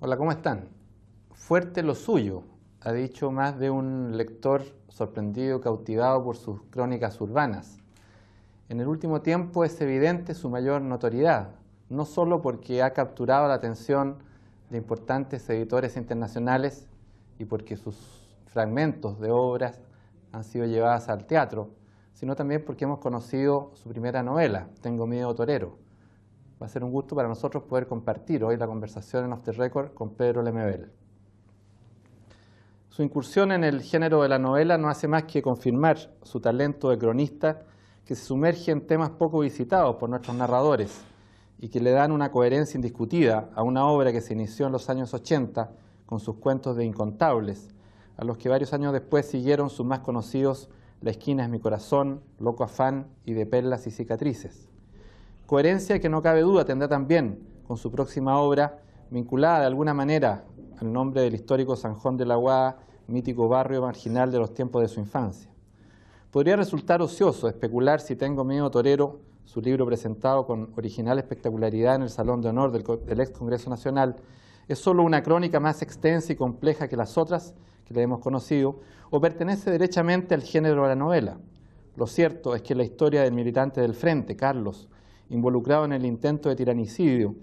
Hola, ¿cómo están? Fuerte lo suyo, ha dicho más de un lector sorprendido, cautivado por sus crónicas urbanas. En el último tiempo es evidente su mayor notoriedad, no solo porque ha capturado la atención de importantes editores internacionales y porque sus fragmentos de obras han sido llevadas al teatro, sino también porque hemos conocido su primera novela, Tengo miedo torero, Va a ser un gusto para nosotros poder compartir hoy la conversación en Off the Record con Pedro Lemebel. Su incursión en el género de la novela no hace más que confirmar su talento de cronista que se sumerge en temas poco visitados por nuestros narradores y que le dan una coherencia indiscutida a una obra que se inició en los años 80 con sus cuentos de incontables, a los que varios años después siguieron sus más conocidos La esquina es mi corazón, Loco afán y De perlas y cicatrices coherencia que no cabe duda tendrá también con su próxima obra, vinculada de alguna manera al nombre del histórico San Juan de la Guada, mítico barrio marginal de los tiempos de su infancia. Podría resultar ocioso especular si tengo miedo torero, su libro presentado con original espectacularidad en el Salón de Honor del, del ex Congreso Nacional, es solo una crónica más extensa y compleja que las otras que le hemos conocido, o pertenece derechamente al género de la novela. Lo cierto es que la historia del militante del Frente, Carlos, involucrado en el intento de tiranicidio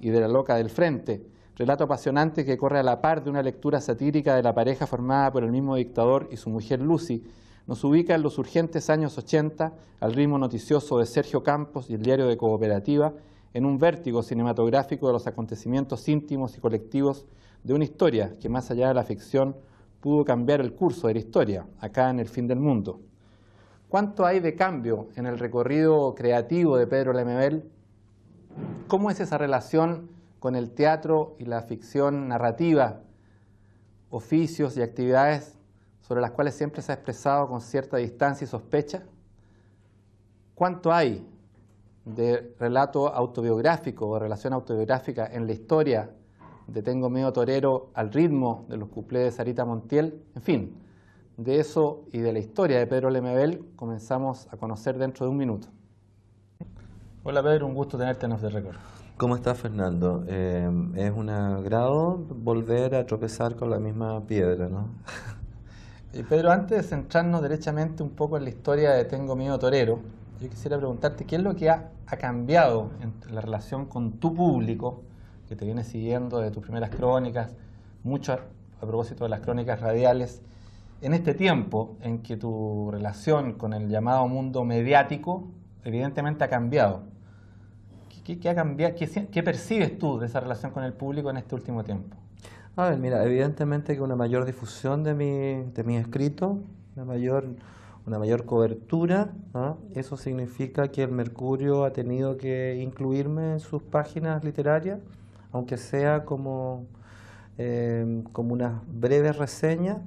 y de la loca del frente, relato apasionante que corre a la par de una lectura satírica de la pareja formada por el mismo dictador y su mujer Lucy, nos ubica en los urgentes años 80 al ritmo noticioso de Sergio Campos y el diario de Cooperativa, en un vértigo cinematográfico de los acontecimientos íntimos y colectivos de una historia que más allá de la ficción pudo cambiar el curso de la historia, acá en el fin del mundo. ¿Cuánto hay de cambio en el recorrido creativo de Pedro Lemebel? ¿Cómo es esa relación con el teatro y la ficción narrativa, oficios y actividades sobre las cuales siempre se ha expresado con cierta distancia y sospecha? ¿Cuánto hay de relato autobiográfico o relación autobiográfica en la historia de Tengo Miedo Torero al ritmo de los cuplés de Sarita Montiel? En fin, de eso y de la historia de Pedro Lemebel comenzamos a conocer dentro de un minuto. Hola Pedro, un gusto tenerte en Off the Record. ¿Cómo estás Fernando? Eh, es un agrado volver a tropezar con la misma piedra, ¿no? Y Pedro, antes de centrarnos derechamente un poco en la historia de Tengo Miedo Torero, yo quisiera preguntarte qué es lo que ha, cambiado en la relación con tu público, que te viene siguiendo de tus primeras crónicas, mucho a propósito de las crónicas radiales, en este tiempo en que tu relación con el llamado mundo mediático evidentemente ha cambiado, ¿qué, ha cambiado, qué, percibes tú de esa relación con el público en este último tiempo? A ver, mira, evidentemente que una mayor difusión de mi, de mi escrito, una mayor, una mayor cobertura, ¿ah? eso significa que el Mercurio ha tenido que incluirme en sus páginas literarias, aunque sea como, eh, como unas breves reseñas,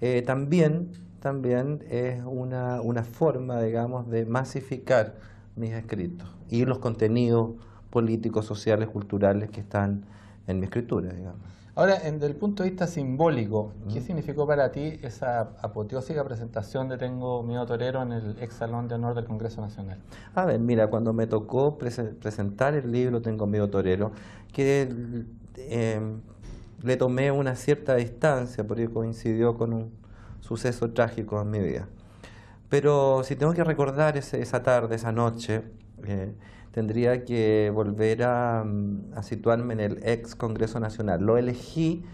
eh, también, también es una, una forma, digamos, de masificar mis escritos y los contenidos políticos, sociales, culturales que están en mi escritura, digamos. Ahora, desde el punto de vista simbólico, ¿qué significó para ti esa apoteósica presentación de Tengo Miedo Torero en el ex Salón de Honor del Congreso Nacional? A ver, mira, cuando me tocó presentar el libro Tengo Miedo Torero, que eh, le tomé una cierta distancia porque coincidió con un suceso trágico en mi vida. Pero si tengo que recordar ese, esa tarde, esa noche, eh, tendría que volver mm, a, situarme en el ex Congreso Nacional. Lo elegí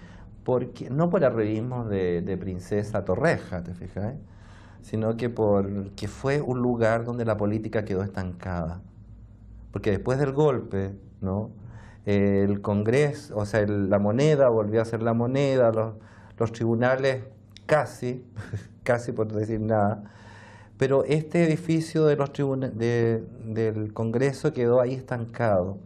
porque, no por arribismo de, Princesa Torreja, ¿te fijas? Sino que porque fue un lugar donde la política quedó estancada. Porque después del golpe, ¿no? el Congreso, o sea, la moneda volvió a ser la moneda, los, tribunales casi, casi por decir nada, pero este edificio de los del Congreso quedó ahí estancado,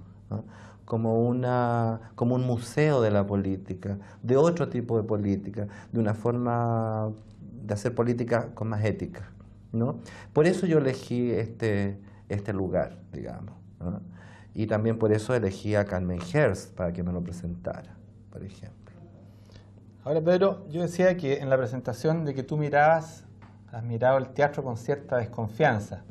como, una, como un museo de la política, de otro tipo de política, de una forma de hacer política con más ética. ¿no? Por eso yo elegí este, este lugar, digamos. Y también por eso elegí a Carmen Hearst para que me lo presentara, por ejemplo. Ahora, Pedro, yo decía que en la presentación de que tú mirabas, has mirado el teatro con cierta desconfianza.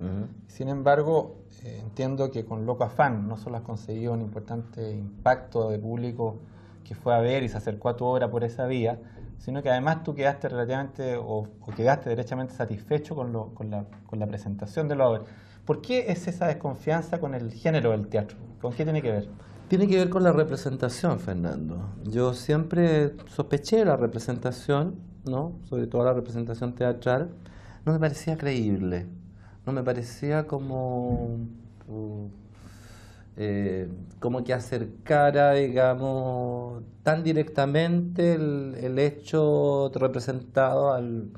Sin embargo, eh, entiendo que con Loco Afán no solo has conseguido un importante impacto de público que fue a ver y se acercó a tu obra por esa vía, sino que además tú quedaste relativamente o, quedaste derechamente satisfecho con, la, con la presentación de la obra. ¿Por qué es esa desconfianza con el género del teatro? ¿Con qué tiene que ver? Tiene que ver con la representación, Fernando. Yo siempre sospeché la representación, ¿no? sobre todo la representación teatral. No me parecía creíble, no me parecía como, eh, como que acercara, digamos, tan directamente el, hecho representado al,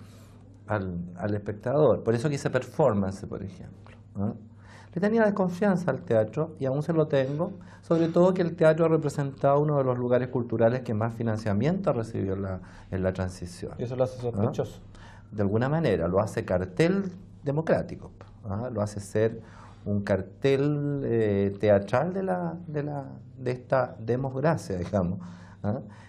al espectador. Por eso quise performance, por ejemplo. ¿eh? Le tenía desconfianza al teatro y aún se lo tengo, sobre todo que el teatro ha representado uno de los lugares culturales que más financiamiento ha recibido en la transición. ¿Y eso lo hace ¿eh? sospechoso? De alguna manera, lo hace cartel democrático, ¿eh? lo hace ser un cartel teatral de, de, esta democracia, digamos.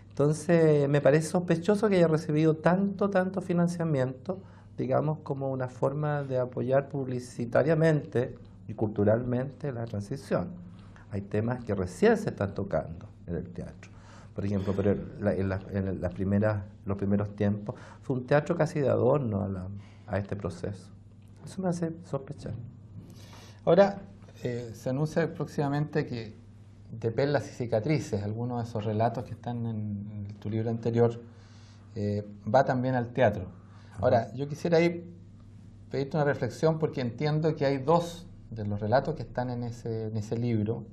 Entonces, me parece sospechoso que haya recibido tanto, tanto financiamiento digamos, como una forma de apoyar publicitariamente y culturalmente la transición. Hay temas que recién se están tocando en el teatro. Por ejemplo, pero en, las primeras, los primeros tiempos fue un teatro casi de adorno a, este proceso. Eso me hace sospechar. Ahora, eh, se anuncia próximamente que de Perlas y Cicatrices, algunos de esos relatos que están en, tu libro anterior, eh, va también al teatro. Ahora, yo quisiera ahí pedirte una reflexión porque entiendo que hay dos de los relatos que están en ese, en ese libro.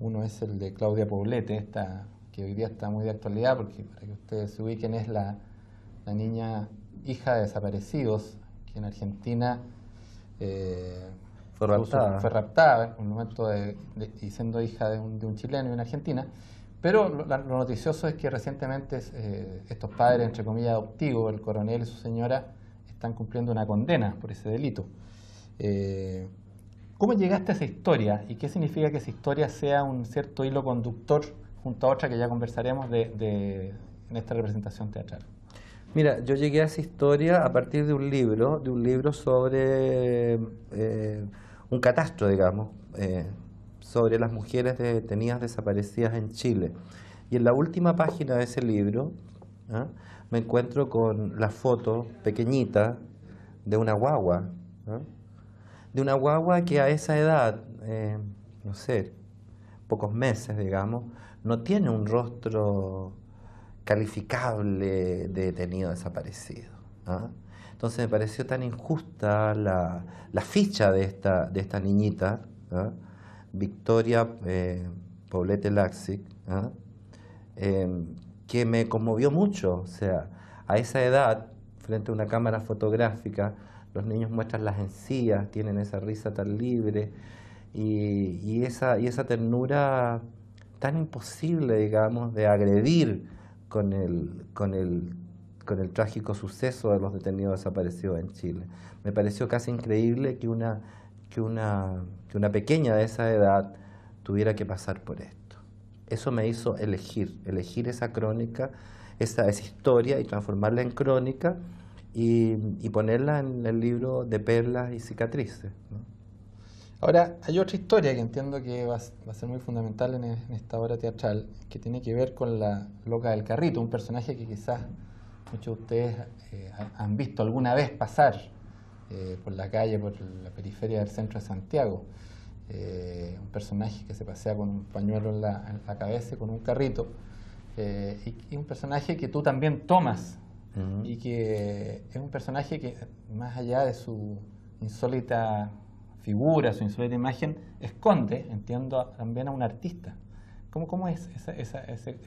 Uno es el de Claudia Poblete, esta, que hoy día está muy de actualidad porque para que ustedes se ubiquen es la, la niña hija de desaparecidos que en Argentina eh, fue, raptada. fue raptada en un momento de, y siendo hija de un, de un chileno y una argentina. Pero lo, noticioso es que recientemente eh, estos padres, entre comillas, adoptivos, el coronel y su señora, están cumpliendo una condena por ese delito. Eh, ¿Cómo llegaste a esa historia y qué significa que esa historia sea un cierto hilo conductor junto a otra que ya conversaremos de, en esta representación teatral? Mira, yo llegué a esa historia a partir de un libro, de un libro sobre eh, un catastro, digamos, sobre las mujeres detenidas desaparecidas en Chile. Y en la última página de ese libro ¿ah? me encuentro con la foto pequeñita de una guagua, ¿ah? de una guagua que a esa edad, eh, no sé, pocos meses, digamos, no tiene un rostro calificable de detenido desaparecido. ¿ah? Entonces me pareció tan injusta la, ficha de esta, de esta niñita. Victoria eh, Poblete Laxic, ¿ah? em, que me conmovió mucho. O sea, a esa edad, frente a una cámara fotográfica, los niños muestran las encías, tienen esa risa tan libre y, esa, y esa ternura tan imposible, digamos, de agredir con el, con con el trágico suceso de los detenidos desaparecidos en Chile. Me pareció casi increíble que una que una, que una pequeña de esa edad tuviera que pasar por esto. Eso me hizo elegir, elegir esa crónica, esa, esa historia y transformarla en crónica y, ponerla en el libro de perlas y cicatrices. Ahora, hay otra historia que entiendo que va, a ser muy fundamental en, esta obra teatral, que tiene que ver con la loca del carrito, un personaje que quizás muchos de ustedes eh, han visto alguna vez pasar eh, por la calle, por la periferia del centro de Santiago. Eh, un personaje que se pasea con un pañuelo en la, cabeza con un carrito. Eh, y, un personaje que tú también tomas y que es un personaje que más allá de su insólita figura, su insólita imagen, esconde, entiendo, también a un artista. ¿Cómo, cómo es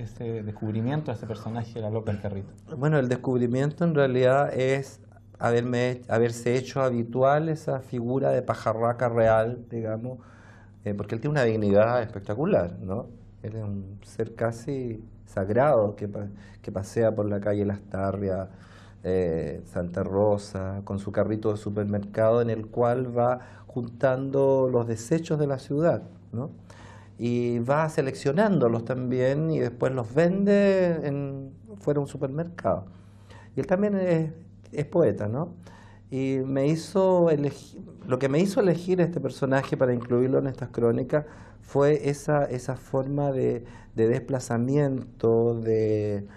ese, descubrimiento de ese personaje de la loca del carrito? Bueno, el descubrimiento en realidad es haberme, haberse hecho habitual esa figura de pajarraca real, digamos, eh, porque él tiene una dignidad espectacular, ¿no? Él es un ser casi sagrado que, que pasea por la calle Las Tarrias, eh, Santa Rosa, con su carrito de supermercado en el cual va juntando los desechos de la ciudad, ¿no? Y va seleccionándolos también y después los vende en, fuera un supermercado. Y él también es, es poeta, ¿no? Y me hizo lo que me hizo elegir este personaje para incluirlo en estas crónicas fue esa, forma de, desplazamiento, de,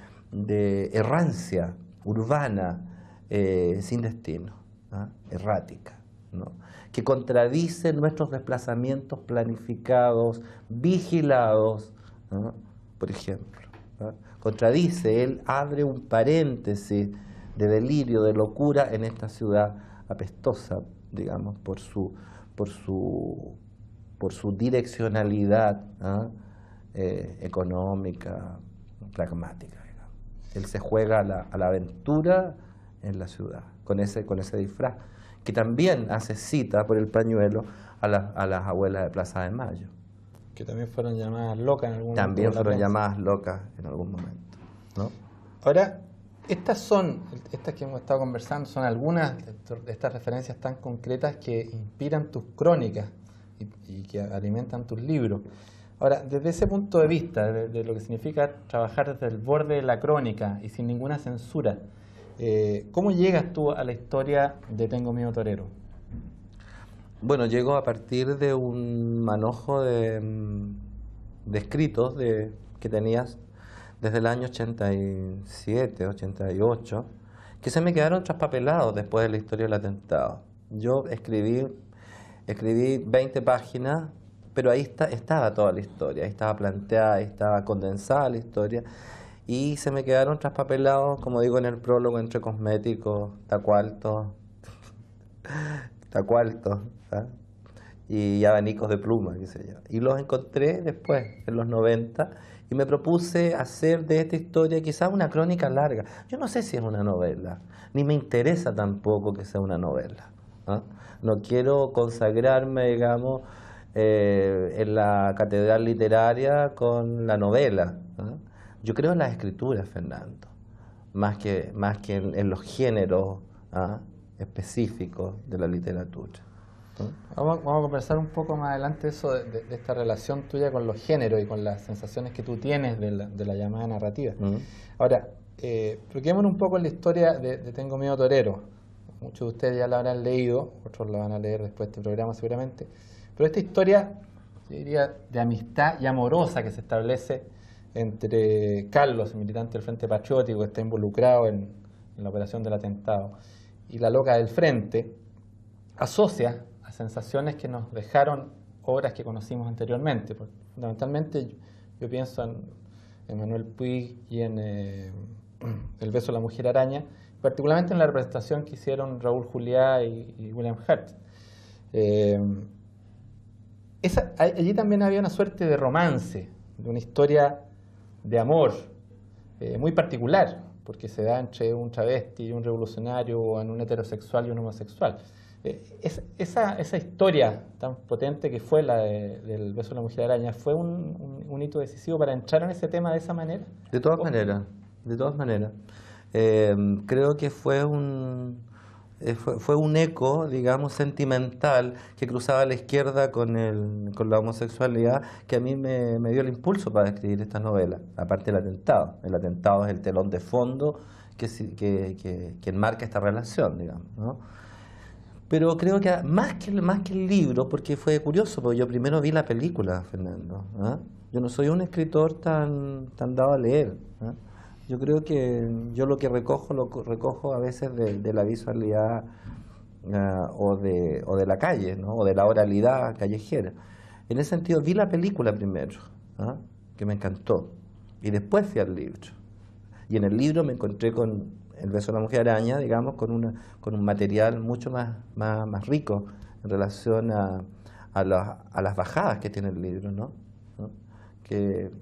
errancia urbana, eh, sin destino, ¿ah? errática, ¿no? que contradice nuestros desplazamientos planificados, vigilados, ¿no? por ejemplo. ¿ah? Contradice, él abre un paréntesis de delirio, de locura en esta ciudad apestosa, digamos, por su, por su, por su direccionalidad ¿ah? eh, económica, pragmática. Él se juega a la, aventura en la ciudad, con ese, con ese disfraz, que también hace cita por el pañuelo a, a las abuelas de Plaza de Mayo. Que también fueron llamadas locas en algún momento. También fueron llamadas locas en algún momento. ¿no? Ahora, estas son, estas que hemos estado conversando, son algunas de estas referencias tan concretas que inspiran tus crónicas y, que alimentan tus libros. Ahora, desde ese punto de vista, de, lo que significa trabajar desde el borde de la crónica y sin ninguna censura, eh, ¿cómo llegas tú a la historia de Tengo Miedo Torero? Bueno, llego a partir de un manojo de, mm, de escritos de, que tenías desde el año 87, 88, que se me quedaron traspapelados después de la historia del atentado. Yo escribí, escribí 20 páginas, pero ahí está, estaba toda la historia, ahí estaba planteada, ahí estaba condensada la historia, y se me quedaron traspapelados, como digo en el prólogo, entre cosméticos, tacuartos tacuartos ¿sabes? ¿ah? y abanicos de pluma, qué sé yo. Y los encontré después, en los 90, y me propuse hacer de esta historia quizás una crónica larga. Yo no sé si es una novela, ni me interesa tampoco que sea una novela. ¿ah? No, quiero consagrarme, digamos, eh, en la catedral literaria con la novela. ¿ah? Yo creo en las escrituras, Fernando, más que, más que en, los géneros ¿ah? específicos de la literatura. ¿Mm? Vamos, a conversar un poco más adelante eso de, esta relación tuya con los géneros y con las sensaciones que tú tienes de la, llamada narrativa. ¿Mm? Ahora, eh, un poco en la historia de, Tengo Miedo Torero. Muchos de ustedes ya la habrán leído, otros la van a leer después de este programa seguramente. Pero esta historia, yo diría, de amistad y amorosa que se establece entre Carlos, militante del Frente Patriótico, que está involucrado en, en la operación del atentado, y la loca del Frente, asocia sensaciones que nos dejaron obras que conocimos anteriormente. fundamentalmente yo, pienso en, Manuel Puig y en eh, El beso de la mujer araña, particularmente en la representación que hicieron Raúl Juliá y, William Hurt. Eh, allí también había una suerte de romance, de una historia de amor eh, muy particular, porque se da entre un travesti y un revolucionario, o en un heterosexual y un homosexual. Es, esa, esa, historia tan potente que fue la del beso de la mujer araña, ¿fue un, hito decisivo para entrar en ese tema de esa manera? De todas maneras, de todas maneras. Eh, creo que fue un, eh, fue, un eco, digamos, sentimental que cruzaba la izquierda con, el, con la homosexualidad que a mí me, me dio el impulso para escribir esta novela, aparte del atentado. El atentado es el telón de fondo que, que, que, que enmarca esta relación, digamos. ¿no? Pero creo que más que, más que el libro, porque fue curioso, porque yo primero vi la película, Fernando. ¿ah? Yo no soy un escritor tan, tan dado a leer. ¿ah? Yo creo que yo lo que recojo, lo recojo a veces de, la visualidad ah, o, de, o de la calle, ¿no? o de la oralidad callejera. En ese sentido, vi la película primero, que me encantó, y después fui al libro. Y en el libro me encontré con el beso de la mujer araña, digamos, con, una, con un material mucho más, más, rico en relación a, las bajadas que tiene el libro, ¿no? Que,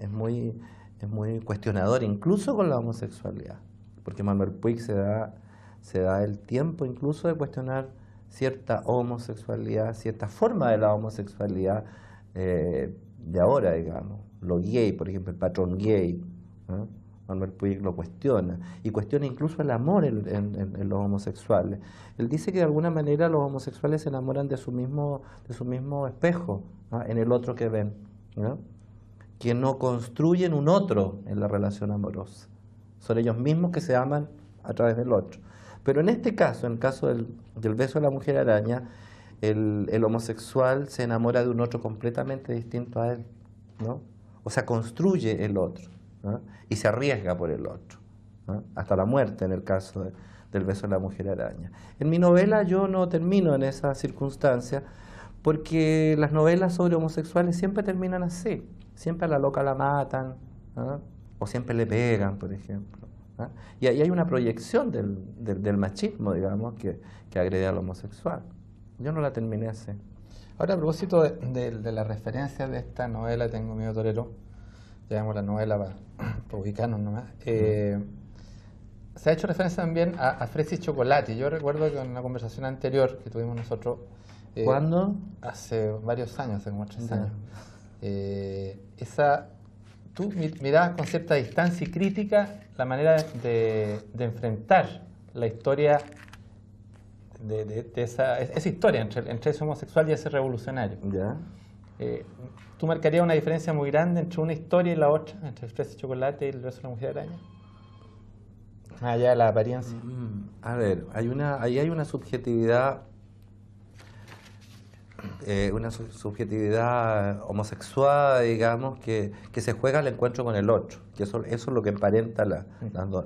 es, muy, muy cuestionador, incluso con la homosexualidad, porque Manuel Puig se da, se da el tiempo incluso de cuestionar cierta homosexualidad, cierta forma de la homosexualidad eh, de ahora, digamos, lo gay, por ejemplo, el patrón gay. ¿no? Manuel Puig lo cuestiona, y cuestiona incluso el amor en, los homosexuales. Él dice que de alguna manera los homosexuales se enamoran de su mismo, de su mismo espejo, ¿ah? en el otro que ven, ¿no? que no construyen un otro en la relación amorosa. Son ellos mismos que se aman a través del otro. Pero en este caso, en el caso del, beso de la mujer araña, el, el, homosexual se enamora de un otro completamente distinto a él, ¿no? O sea, construye el otro y se arriesga por el otro, hasta la muerte en el caso del beso de la mujer araña. En mi novela yo no termino en esa circunstancia porque las novelas sobre homosexuales siempre terminan así, siempre a la loca la matan o siempre le pegan, por ejemplo. Y ahí hay una proyección del, machismo, digamos, que, que, agrede al homosexual. Yo no la terminé así. Ahora, a propósito de, de la referencia de esta novela, Tengo Miedo Torero, llamamos la novela para ubicarnos nomás, eh, se ha hecho referencia también a, Fresis Chocolate. Yo recuerdo que en una conversación anterior que tuvimos nosotros... Eh, ¿Cuándo? Hace varios años, hace como tres años. Eh, esa, tú mirabas con cierta distancia y crítica la manera de, de enfrentar la historia de, esa, esa, historia entre, entre ese homosexual y ese revolucionario. ¿Ya? Eh, ¿Tú marcarías una diferencia muy grande entre una historia y la otra? Entre el fresco de Chocolate y el resto de la mujer araña. Allá la apariencia. Mm, a ver, hay una, ahí hay una subjetividad. Eh, una subjetividad homosexual, digamos, que, que, se juega al encuentro con el otro, que eso, es lo que emparenta mm.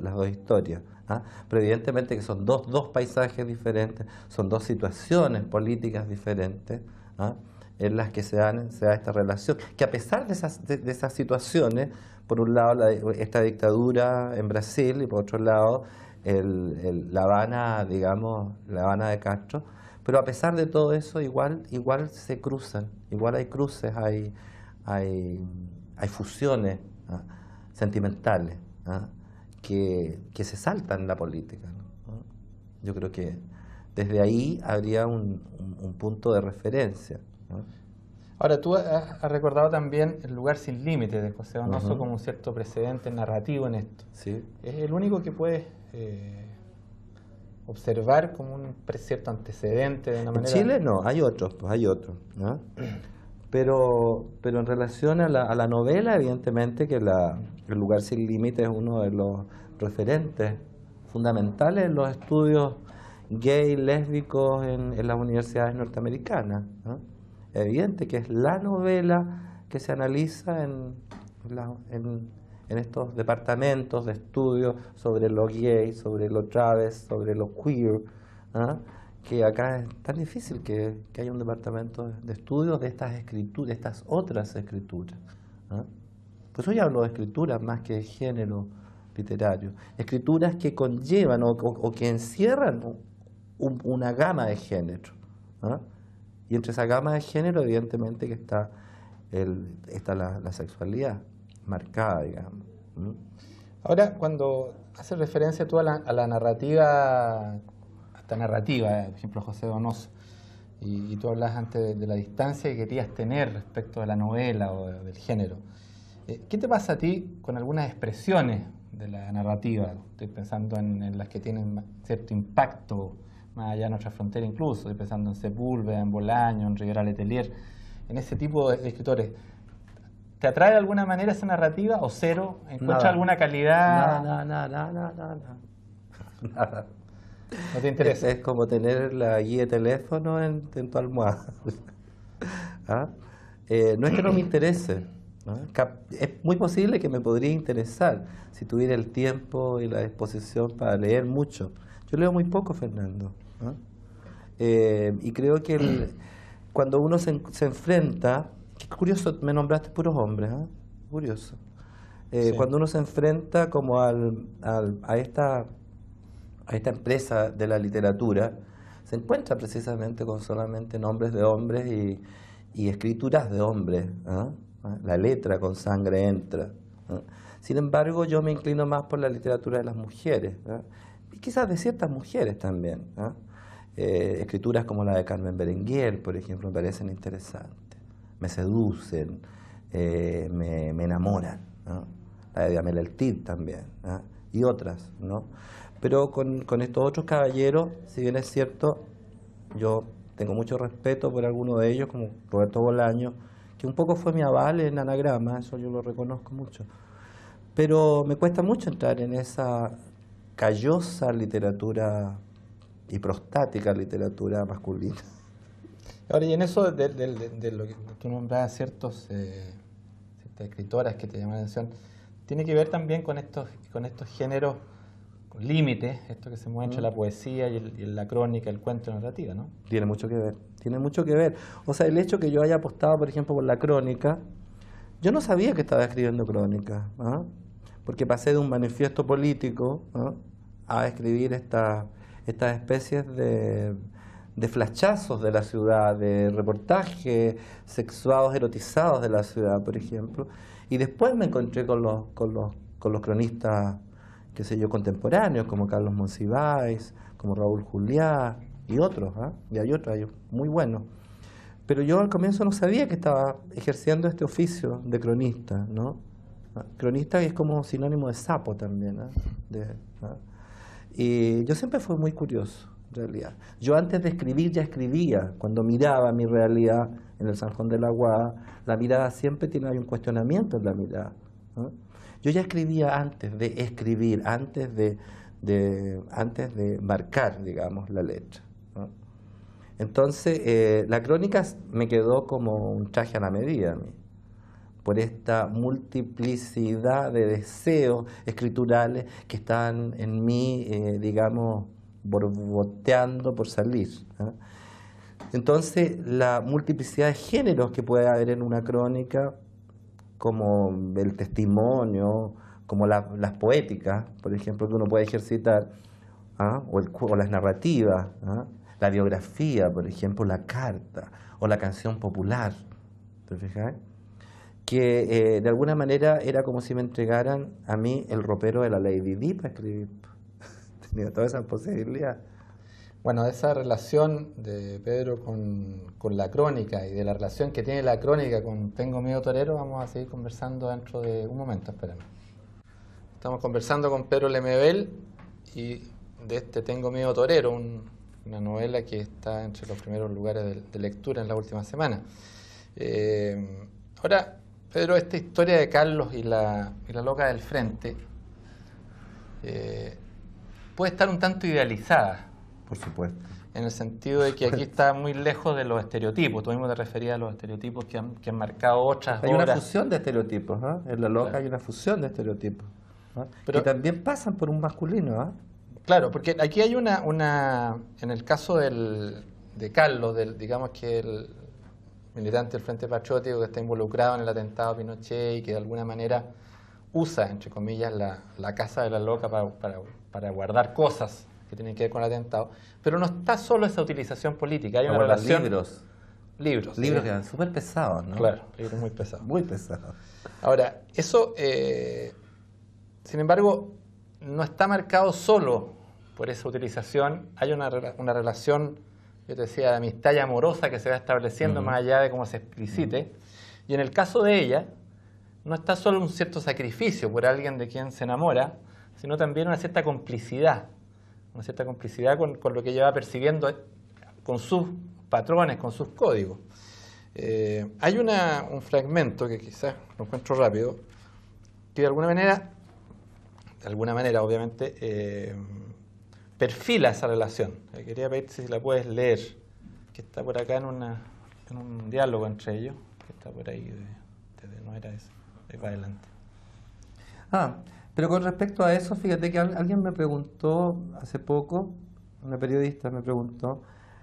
las, dos historias. ¿ah? Pero evidentemente que son dos, dos paisajes diferentes, son dos situaciones políticas diferentes. ¿ah? en las que se, dan, da esta relación. Que a pesar de esas, situaciones, por un lado esta dictadura en Brasil y por otro lado La Habana, digamos, La Habana de Castro, pero a pesar de todo eso igual, igual se cruzan, igual hay cruces, hay, hay, fusiones ¿ah? sentimentales ¿ah? Que, se saltan en la política. Yo creo que desde ahí habría un punto de referencia. Ahora, tú has recordado también El lugar sin límites de José Donoso como un cierto precedente narrativo en esto. Sí. Es el único que puedes eh, observar como un cierto antecedente de una manera... En Chile no, hay otros, pues, hay otros. Pero, pero en relación a la, novela, evidentemente que El lugar sin límites es uno de los referentes fundamentales en los estudios gay, lésbicos en, las universidades norteamericanas evidente, que es la novela que se analiza en, estos departamentos de estudio sobre lo gay, sobre lo traves, sobre lo queer, ¿ah? que acá es tan difícil que, haya un departamento de estudio de estas escrituras, de estas otras escrituras. ¿ah? Pues Por eso hablo de escrituras más que de género literario. Escrituras que conllevan o, que encierran una gama de género. ¿ah? Y entre esa gama de género, evidentemente, que está, está la, sexualidad marcada, digamos. Ahora, cuando hace referencia tú a la, a esta narrativa, narrativa, eh, por ejemplo, José Donoso, y, tú hablas antes de, la distancia que querías tener respecto a la novela o del género. Eh, ¿Qué te pasa a ti con algunas expresiones de la narrativa? Estoy pensando en las que tienen cierto impacto más allá de nuestra frontera incluso, empezando pensando en Sepúlveda, en Bolaño, en Rivera Letelier, en ese tipo de, escritores. ¿Te atrae de alguna manera esa narrativa o cero? ¿Encuentra alguna calidad? Nada, nada, nada, nada, nada. ¿No te interesa? Es, como tener la guía de teléfono en, tu almohada. ¿Ah? Eh, no es que no me interese. Es muy posible que me podría interesar si tuviera el tiempo y la disposición para leer mucho. Yo leo muy poco, Fernando. Eh, y creo que cuando uno se, enfrenta, curioso, me nombraste puros hombres, ¿ah? curioso. Eh, cuando uno se enfrenta como al, a, esta, a esta empresa de la literatura, se encuentra precisamente con solamente nombres de hombres y, escrituras de hombres. ¿ah? La letra con sangre entra. ¿ah? Sin embargo, yo me inclino más por la literatura de las mujeres, y quizás de ciertas mujeres también. Eh, escrituras como la de Carmen Berenguer, por ejemplo, me parecen interesantes, me seducen, eh, me, me, enamoran, la de El Tid también, y otras. ¿no? Pero con, con estos otros caballeros, si bien es cierto, yo tengo mucho respeto por alguno de ellos, como Roberto Bolaño, que un poco fue mi aval en anagrama, eso yo lo reconozco mucho. Pero me cuesta mucho entrar en esa callosa literatura y prostática literatura masculina. Ahora, y en eso de, lo que tú nombras ciertos, eh, ciertas escritoras que te llaman la atención, tiene que ver también con estos, con estos géneros límites, esto que se mueve entre la mm. poesía y, la crónica, el cuento narrativa, ¿no? Tiene mucho que ver, tiene mucho que ver. O sea, el hecho que yo haya apostado, por ejemplo, por la crónica, yo no sabía que estaba escribiendo crónica, ¿ah? porque pasé de un manifiesto político ¿ah? a escribir esta estas especies de, de de la ciudad, de reportajes sexuados, erotizados de la ciudad, por ejemplo. Y después me encontré con los, con los, con los cronistas, qué sé yo, contemporáneos, como Carlos Monsiváis, como Raúl Juliá y otros, ¿ah? y hay otros, muy buenos. Pero yo al comienzo no sabía que estaba ejerciendo este oficio de cronista, ¿no? Ah, cronista es como sinónimo de sapo también, ¿ah? Y yo siempre fui muy curioso, en realidad. Yo antes de escribir ya escribía, cuando miraba mi realidad en el Sanjón de la Guada, la mirada siempre tiene un cuestionamiento en la mirada. Yo ya escribía antes de escribir, antes de, antes de marcar, digamos, la letra. Entonces, eh, la crónica me quedó como un traje a la medida a mí por esta multiplicidad de deseos escriturales que están en mí, eh, digamos, borboteando por salir. ¿eh? Entonces, la multiplicidad de géneros que puede haber en una crónica, como el testimonio, como las poéticas, por ejemplo, que uno puede ejercitar, ¿ah? o, las narrativas, ¿ah? la biografía, por ejemplo, la carta o la canción popular. ¿Te que eh, de alguna manera era como si me entregaran a mí el ropero de la Lady Di para escribir. Tenía toda esa posibilidades. Bueno, esa relación de Pedro con, la crónica y de la relación que tiene la crónica con Tengo Miedo Torero, vamos a seguir conversando dentro de un momento, espérame. Estamos conversando con Pedro Lemebel y de este Tengo Miedo Torero, una novela que está entre los primeros lugares de, lectura en la última semana. Eh, ahora, Pedro, esta historia de Carlos y la, y la loca del frente eh, puede estar un tanto idealizada. Por supuesto. En el sentido de que aquí está muy lejos de los estereotipos. Tú mismo te referías a los estereotipos que han, que han marcado otras hay una fusión de estereotipos. ¿no? ¿ah? En la loca hay una fusión de estereotipos. que ¿ah? también pasan por un masculino. ¿ah? Claro, porque aquí hay una, una. En el caso del, de Carlos, del, digamos que el, militante del Frente Patriótico que está involucrado en el atentado a Pinochet y que de alguna manera usa, entre comillas, la, casa de la loca para, guardar cosas que tienen que ver con el atentado. Pero no está solo esa utilización política, hay una relación... Libros. Libros. Libros que eran súper pesados, ¿no? Claro, libros muy pesados. muy pesados. Ahora, eso, eh, sin embargo, no está marcado solo por esa utilización, hay una, una relación yo te decía, amistad y amorosa que se va estableciendo más allá de cómo se explicite. Y en el caso de ella, no está solo un cierto sacrificio por alguien de quien se enamora, sino también una cierta complicidad, una cierta complicidad con, lo que ella va percibiendo con sus patrones, con sus códigos. Eh, hay un fragmento que quizás lo encuentro rápido, que de alguna manera, de alguna manera obviamente, eh, perfila esa relación. Eh, quería pedirte si la puedes leer, que está por acá en, un diálogo entre ellos, que está por ahí, no era eso. ahí para adelante. Ah, pero con respecto a eso, fíjate que alguien me preguntó hace poco, una periodista me preguntó,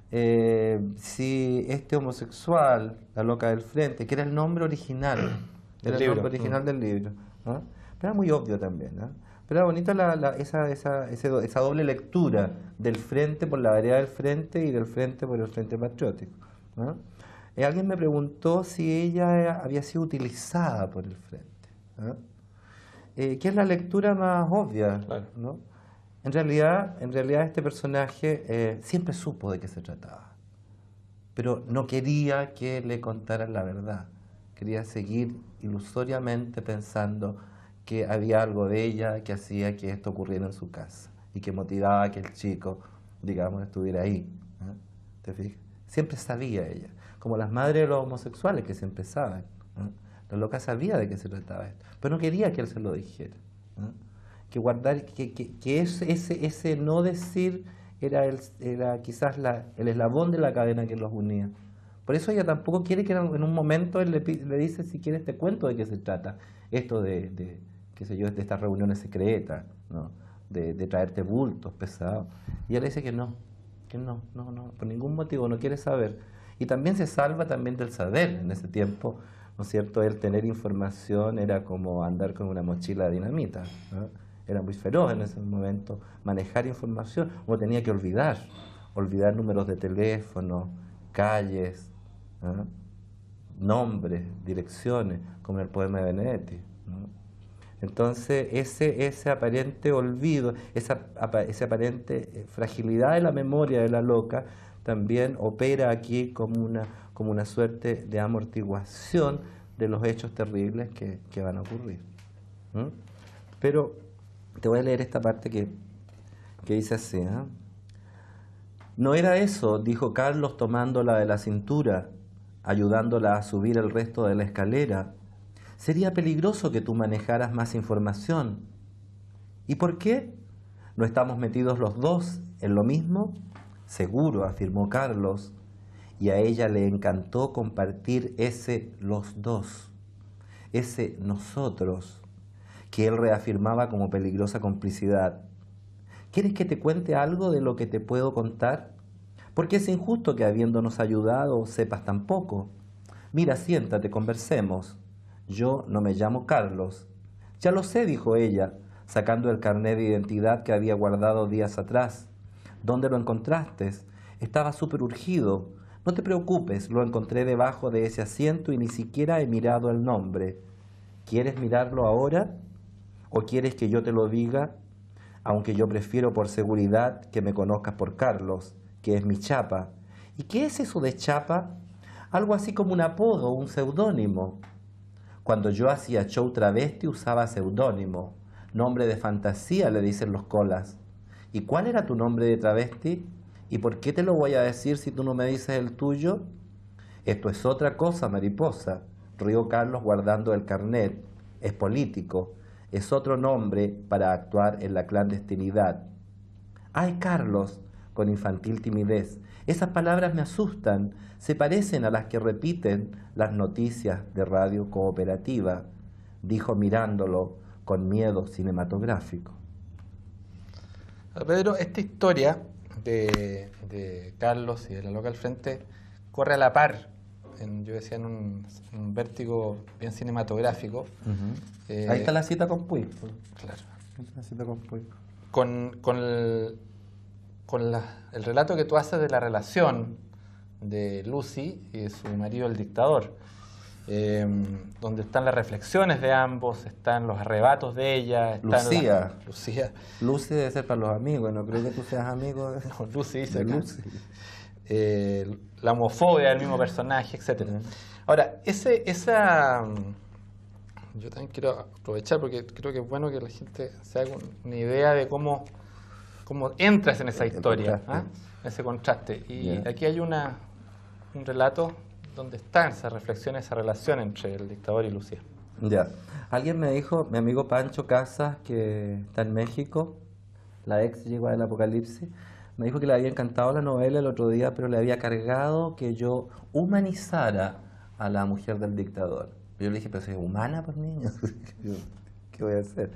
eh, si este homosexual, la loca del frente, que era el nombre original, el, nombre original mm. del libro, pero era muy obvio también, ¿no? Pero era bonita esa, doble lectura del frente por la variedad del frente y del frente por el frente patriótico. Eh, alguien me preguntó si ella había sido utilizada por el frente, eh, ¿Qué es la lectura más obvia. En, realidad, en realidad este personaje eh, siempre supo de qué se trataba, pero no quería que le contaran la verdad, quería seguir ilusoriamente pensando que había algo de ella que hacía que esto ocurriera en su casa y que motivaba que el chico, digamos, estuviera ahí. ¿eh? ¿Te fijas? Siempre sabía ella, como las madres de los homosexuales que siempre saben. ¿eh? La loca sabía de qué se trataba esto, pero no quería que él se lo dijera. ¿eh? Que guardar, que, que, que ese, ese, ese, no decir era, el, era quizás la, el eslabón de la cadena que los unía. Por eso ella tampoco quiere que en un momento él le, le dice, si quieres te cuento de qué se trata esto de qué sé yo, de estas reuniones secretas, de, traerte bultos pesados. Y él dice que no, que no, no, no, por ningún motivo, no quiere saber. Y también se salva también del saber en ese tiempo, ¿no es cierto? El tener información era como andar con una mochila de dinamita, era muy feroz en ese momento, manejar información, uno tenía que olvidar, olvidar números de teléfono, calles, nombres, direcciones, como en el poema de Benedetti. ¿no? Entonces, ese, ese aparente olvido, esa aparente eh, fragilidad de la memoria de la loca, también opera aquí como una, como una suerte de amortiguación de los hechos terribles que, van a ocurrir. Pero te voy a leer esta parte que, dice así. ¿eh? No era eso, dijo Carlos tomándola de la cintura, ayudándola a subir el resto de la escalera sería peligroso que tú manejaras más información. ¿Y por qué? ¿No estamos metidos los dos en lo mismo? Seguro, afirmó Carlos, y a ella le encantó compartir ese los dos, ese nosotros, que él reafirmaba como peligrosa complicidad. ¿Quieres que te cuente algo de lo que te puedo contar? Porque es injusto que habiéndonos ayudado sepas tan poco. Mira, siéntate, conversemos. Yo no me llamo Carlos. Ya lo sé, dijo ella, sacando el carnet de identidad que había guardado días atrás. ¿Dónde lo encontraste? Estaba súper urgido. No te preocupes, lo encontré debajo de ese asiento y ni siquiera he mirado el nombre. ¿Quieres mirarlo ahora? ¿O quieres que yo te lo diga? Aunque yo prefiero por seguridad que me conozcas por Carlos, que es mi chapa. ¿Y qué es eso de chapa? Algo así como un apodo, un seudónimo. Cuando yo hacía show travesti usaba seudónimo, nombre de fantasía le dicen los colas. ¿Y cuál era tu nombre de travesti? ¿Y por qué te lo voy a decir si tú no me dices el tuyo? Esto es otra cosa, mariposa. Río Carlos guardando el carnet. Es político. Es otro nombre para actuar en la clandestinidad. Ay, Carlos, con infantil timidez, esas palabras me asustan, se parecen a las que repiten las noticias de Radio Cooperativa, dijo mirándolo con miedo cinematográfico. Pedro, esta historia de, Carlos y de la loca al frente corre a la par yo decía, en un, vértigo bien cinematográfico. Eh, Ahí está la cita con Puig. Claro. La cita con Puig. con el, con el relato que tú haces de la relación de Lucy y su marido el dictador, em, donde están las reflexiones de ambos, están los arrebatos de ella. Están Lucía. Lucía. Lucy debe ser para los amigos, no creo que tú seas amigo de, Lucy dice Lucy. Eh, la homofobia del mismo personaje, etc. Ahora, ese, esa... Yo también quiero aprovechar porque creo que es bueno que la gente se haga una idea de cómo cómo entras en esa historia, ¿ah? en ese contraste. Y aquí hay una, un relato donde están esa reflexión, esa relación entre el dictador y Lucía. Ya. Alguien me dijo, mi amigo Pancho Casas, que está en México, la ex llegó del apocalipsis, me dijo que le había encantado la novela el otro día, pero le había cargado que yo humanizara a la mujer del dictador. Yo le dije, pero si es humana, por niños, ¿qué voy a hacer?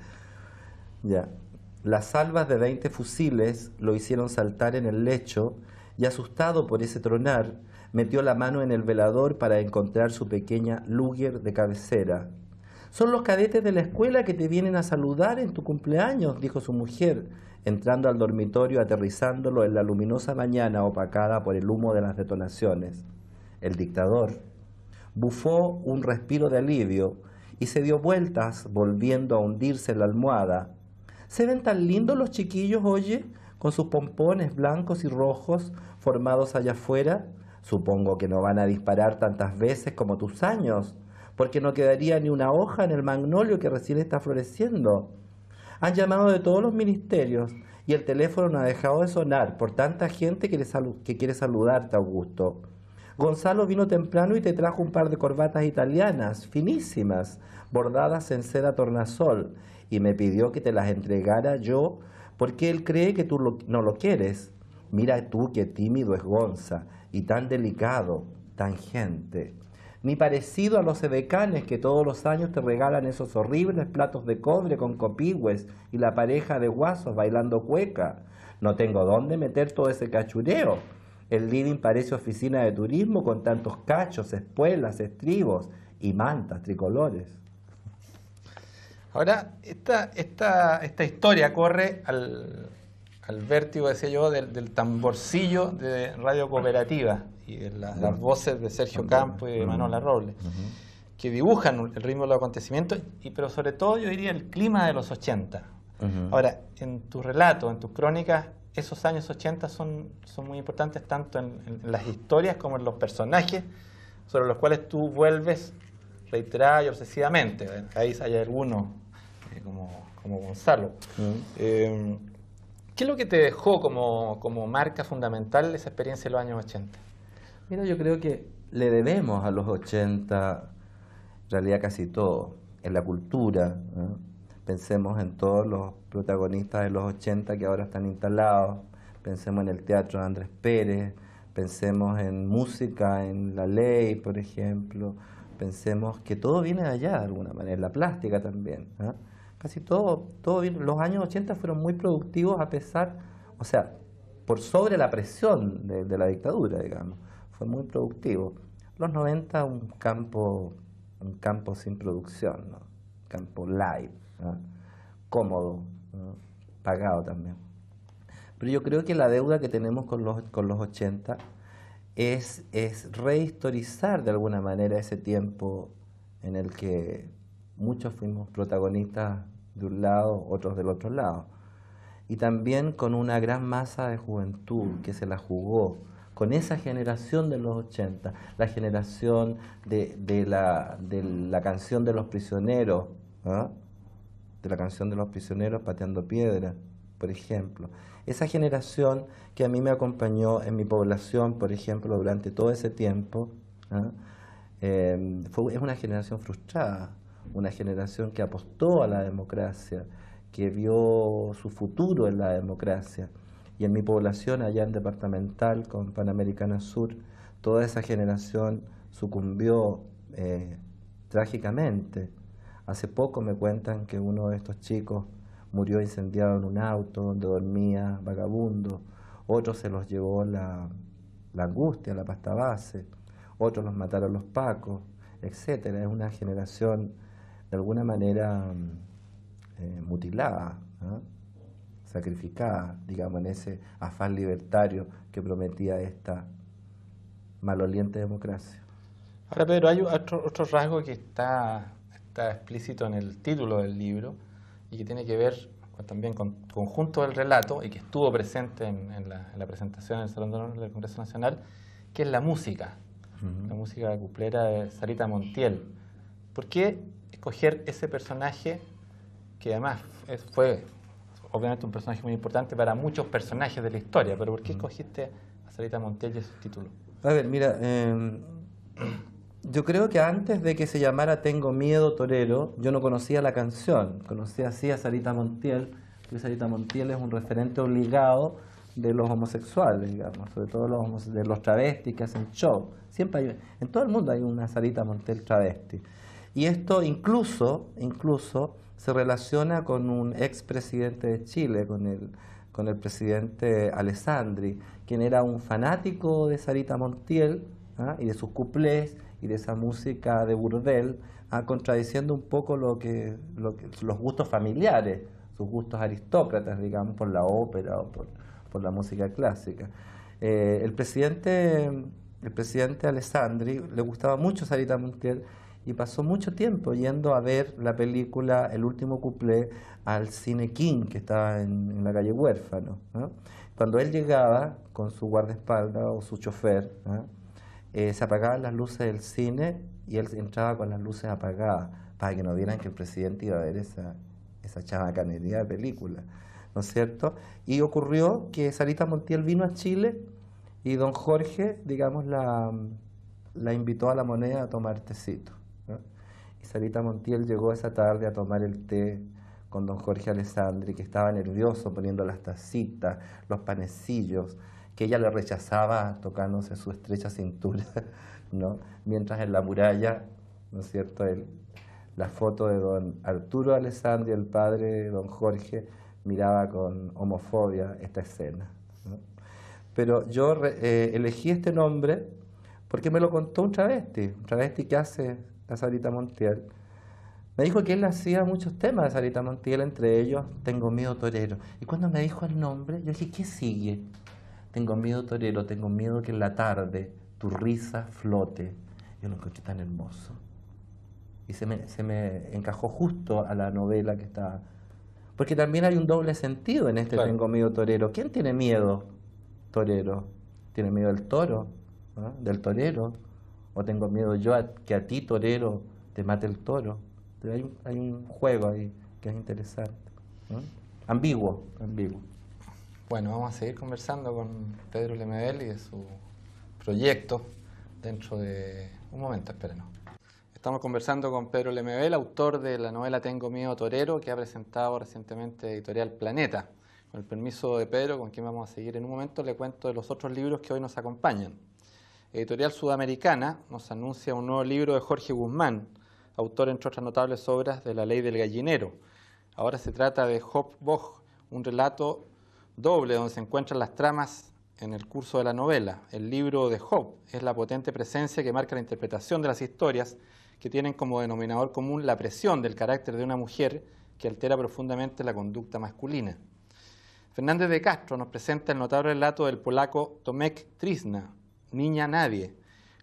Ya. Las salvas de 20 fusiles lo hicieron saltar en el lecho y asustado por ese tronar, metió la mano en el velador para encontrar su pequeña Luger de cabecera. Son los cadetes de la escuela que te vienen a saludar en tu cumpleaños, dijo su mujer, entrando al dormitorio aterrizándolo en la luminosa mañana opacada por el humo de las detonaciones. El dictador bufó un respiro de alivio y se dio vueltas volviendo a hundirse en la almohada se ven tan lindos los chiquillos, oye, con sus pompones blancos y rojos formados allá afuera. Supongo que no van a disparar tantas veces como tus años, porque no quedaría ni una hoja en el magnolio que recién está floreciendo. Han llamado de todos los ministerios y el teléfono no ha dejado de sonar por tanta gente que, que quiere saludarte, Augusto. Gonzalo vino temprano y te trajo un par de corbatas italianas, finísimas, bordadas en seda tornasol, y me pidió que te las entregara yo porque él cree que tú no lo quieres. Mira tú qué tímido es Gonza y tan delicado, tan gente. Ni parecido a los edecanes que todos los años te regalan esos horribles platos de cobre con copigües y la pareja de guasos bailando cueca. No tengo dónde meter todo ese cachureo. El living parece oficina de turismo con tantos cachos, espuelas, estribos y mantas tricolores. Ahora, esta, esta, esta historia corre al, vértigo, decía yo, del, tamborcillo de Radio Cooperativa y de las, voces de Sergio Campo y de Manuela Robles, que dibujan el ritmo de los acontecimientos, y, pero sobre todo yo diría el clima de los 80. Ahora, en tu relato, en tus crónicas, esos años 80 son, son muy importantes tanto en, en, las historias como en los personajes sobre los cuales tú vuelves reiterada y obsesivamente. Ahí hay algunos como, como Gonzalo. Mm. Em, ¿Qué es lo que te dejó como, marca fundamental esa experiencia en los años 80? Mira, yo creo que le debemos a los 80, en realidad casi todo, en la cultura. Pensemos en todos los protagonistas de los 80 que ahora están instalados, pensemos en el teatro de Andrés Pérez, pensemos en música, en la ley, por ejemplo, pensemos que todo viene de allá de alguna manera, la plástica también. Casi todo, todo Los años 80 fueron muy productivos a pesar, o sea, por sobre la presión de, la dictadura, digamos. Fue muy productivo. Los 90 un campo, un campo sin producción, un campo live, cómodo, pagado también. Pero yo creo que la deuda que tenemos con los, con los 80 es, es rehistorizar de alguna manera ese tiempo en el que muchos fuimos protagonistas de un lado, otros del otro lado. Y también con una gran masa de juventud que se la jugó, con esa generación de los 80, la generación de, la, canción de los prisioneros, ¿ah? de la canción de los prisioneros pateando piedras, por ejemplo. Esa generación que a mí me acompañó en mi población, por ejemplo, durante todo ese tiempo, ¿ah? eh, fue, es una generación frustrada, una generación que apostó a la democracia, que vio su futuro en la democracia. Y en mi población, allá en Departamental, con Panamericana Sur, toda esa generación sucumbió eh, trágicamente. Hace poco me cuentan que uno de estos chicos murió incendiado en un auto donde dormía vagabundo, otros se los llevó la, la angustia, la pasta base, otros los mataron los pacos, etc. Es una generación de alguna manera eh, mutilada, sacrificada, digamos, en ese afán libertario que prometía esta maloliente democracia. Ahora, Pedro, hay otro, rasgo que está, explícito en el título del libro y que tiene que ver también con conjunto del relato y que estuvo presente en, la, presentación en el Salón de Honor del Congreso Nacional, que es la música, la música cuplera de Sarita Montiel. ¿Por qué escoger ese personaje que además fue obviamente un personaje muy importante para muchos personajes de la historia, pero ¿por qué escogiste a Sarita Montiel y su título? A ver, mira, em, yo creo que antes de que se llamara Tengo Miedo Torero, yo no conocía la canción, conocía así a Sarita Montiel, porque Sarita Montiel es un referente obligado de los homosexuales, digamos, sobre todo los, de los travestis que hacen show. Siempre hay, en todo el mundo hay una Sarita Montiel travesti. Y esto incluso, incluso se relaciona con un ex presidente de Chile, con el, presidente Alessandri, quien era un fanático de Sarita Montiel ¿ah? y de sus cuplés y de esa música de burdel, ¿ah? contradiciendo un poco lo que, los gustos familiares, sus gustos aristócratas, digamos, por la ópera o por, la música clásica. Eh, el presidente el presidente Alessandri le gustaba mucho Sarita Montiel y pasó mucho tiempo yendo a ver la película El último cuplé al Cine King, que estaba en, la calle Huérfano. Cuando él llegaba con su guardaespaldas o su chofer, eh, se apagaban las luces del cine y él entraba con las luces apagadas para que no vieran que el presidente iba a ver esa, esa de película. ¿No es cierto? Y ocurrió que Sarita Montiel vino a Chile y don Jorge, digamos, la, la invitó a la moneda a tomar tecito. Y Sarita Montiel llegó esa tarde a tomar el té con don Jorge Alessandri, que estaba nervioso poniendo las tacitas, los panecillos, que ella le rechazaba tocándose su estrecha cintura, ¿no? Mientras en la muralla, ¿no es cierto?, la foto de don Arturo Alessandri, el padre de don Jorge, miraba con homofobia esta escena. Pero yo eh, elegí este nombre porque me lo contó un travesti, un travesti que hace la Sarita Montiel, me dijo que él hacía muchos temas de Sarita Montiel, entre ellos Tengo miedo torero. Y cuando me dijo el nombre, yo dije, ¿qué sigue? Tengo miedo torero, tengo miedo que en la tarde tu risa flote. Yo lo encontré tan hermoso. Y se me, se me encajó justo a la novela que está... Porque también hay un doble sentido en este Tengo miedo torero. ¿Quién tiene miedo torero? Tiene miedo del toro, del torero o tengo miedo yo a, que a ti, torero, te mate el toro. hay, un, juego ahí que es interesante. Ambiguo, ambiguo. Bueno, vamos a seguir conversando con Pedro Lemebel y de su proyecto dentro de... Un momento, espérenos. Estamos conversando con Pedro Lemebel, autor de la novela Tengo Miedo Torero, que ha presentado recientemente Editorial Planeta. Con el permiso de Pedro, con quien vamos a seguir en un momento, le cuento de los otros libros que hoy nos acompañan. Editorial Sudamericana nos anuncia un nuevo libro de Jorge Guzmán, autor entre otras notables obras de La Ley del Gallinero. Ahora se trata de Hop Boch, un relato doble donde se encuentran las tramas en el curso de la novela. El libro de Hop es la potente presencia que marca la interpretación de las historias que tienen como denominador común la presión del carácter de una mujer que altera profundamente la conducta masculina. Fernández de Castro nos presenta el notable relato del polaco Tomek Trisna, Niña Nadie.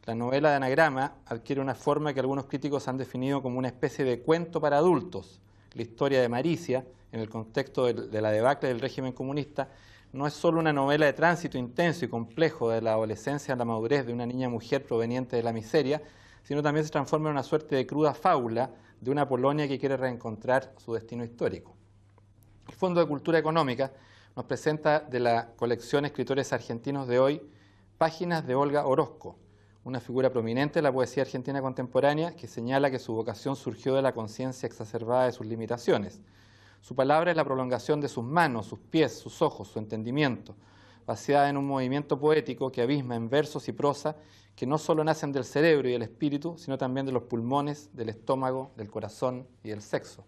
La novela de anagrama adquiere una forma que algunos críticos han definido como una especie de cuento para adultos. La historia de Maricia, en el contexto de la debacle del régimen comunista, no es solo una novela de tránsito intenso y complejo de la adolescencia a la madurez de una niña mujer proveniente de la miseria, sino también se transforma en una suerte de cruda fábula de una Polonia que quiere reencontrar su destino histórico. El Fondo de Cultura Económica nos presenta de la colección Escritores Argentinos de hoy Páginas de Olga Orozco, una figura prominente de la poesía argentina contemporánea que señala que su vocación surgió de la conciencia exacerbada de sus limitaciones. Su palabra es la prolongación de sus manos, sus pies, sus ojos, su entendimiento, vaciada en un movimiento poético que abisma en versos y prosa que no solo nacen del cerebro y del espíritu, sino también de los pulmones, del estómago, del corazón y del sexo.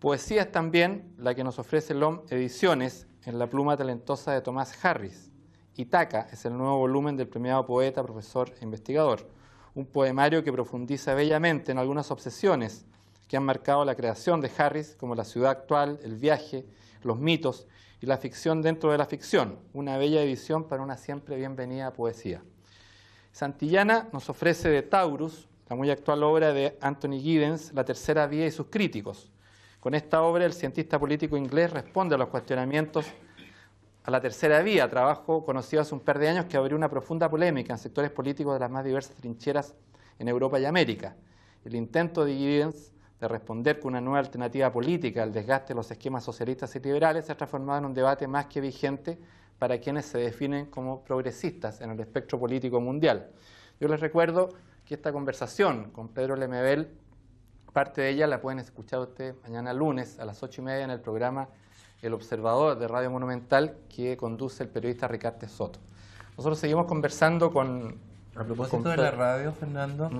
Poesía es también la que nos ofrece LOM Ediciones en la pluma talentosa de Tomás Harris, Itaca es el nuevo volumen del premiado poeta, profesor e investigador, un poemario que profundiza bellamente en algunas obsesiones que han marcado la creación de Harris, como la ciudad actual, el viaje, los mitos y la ficción dentro de la ficción, una bella edición para una siempre bienvenida poesía. Santillana nos ofrece de Taurus, la muy actual obra de Anthony Giddens, La tercera vía y sus críticos. Con esta obra el cientista político inglés responde a los cuestionamientos a la tercera vía, trabajo conocido hace un par de años que abrió una profunda polémica en sectores políticos de las más diversas trincheras en Europa y América. El intento de Giddens de responder con una nueva alternativa política al desgaste de los esquemas socialistas y liberales se ha transformado en un debate más que vigente para quienes se definen como progresistas en el espectro político mundial. Yo les recuerdo que esta conversación con Pedro Lemebel, parte de ella la pueden escuchar ustedes mañana lunes a las ocho y media en el programa el Observador de Radio Monumental que conduce el periodista Ricardo Soto. Nosotros seguimos conversando con... A propósito de la radio, Fernando,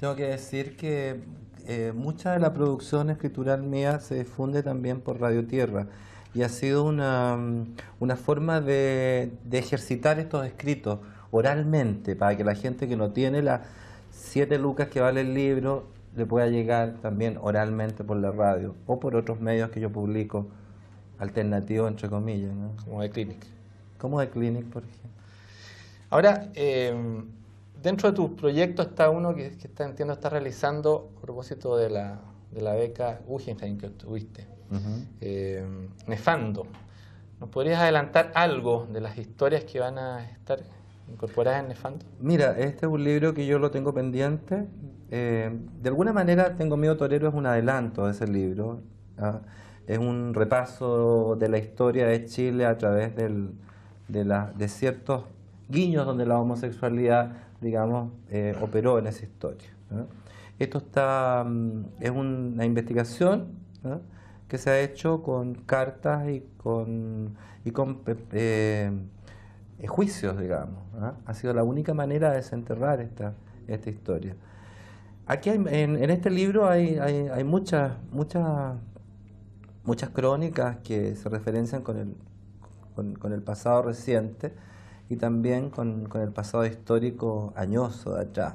tengo que decir que eh, mucha de la producción escritural mía se difunde también por Radio Tierra y ha sido una, mm, forma de ejercitar estos escritos oralmente para que la gente que no tiene las siete lucas que vale el libro le pueda llegar también oralmente por la radio o por otros medios que yo publico alternativo entre comillas. Como de Clinic. Como de Clinic, por ejemplo. Ahora, em, dentro de tu proyecto está uno que, que está, entiendo está realizando a propósito de la, de la beca Guggenheim que obtuviste. Em, nefando. ¿Nos podrías adelantar algo de las historias que van a estar incorporadas en Nefando? Mira, este es un libro que yo lo tengo pendiente. Em, de alguna manera, Tengo Miedo Torero es un adelanto de ese libro. ¿ah? es un repaso de la historia de Chile a través de, de ciertos guiños donde la homosexualidad, digamos, eh, operó en esa historia. Esto está, mm, es una investigación que se ha hecho con cartas y con, y con eh, eh, juicios, digamos. Ha sido la única manera de desenterrar esta, esta historia. Aquí en, este libro hay, hay muchas, muchas muchas crónicas que se referencian con el, pasado reciente y también con, el pasado histórico añoso de atrás.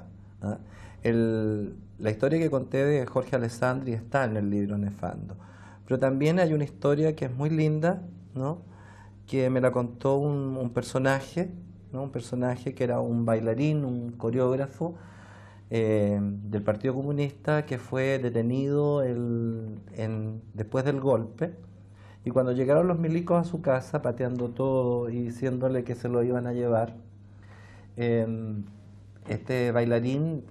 la historia que conté de Jorge Alessandri está en el libro Nefando, pero también hay una historia que es muy linda, que me la contó un, personaje, un personaje que era un bailarín, un coreógrafo, eh, del Partido Comunista que fue detenido después del golpe. Y cuando llegaron los milicos a su casa, pateando todo y diciéndole que se lo iban a llevar, em, este bailarín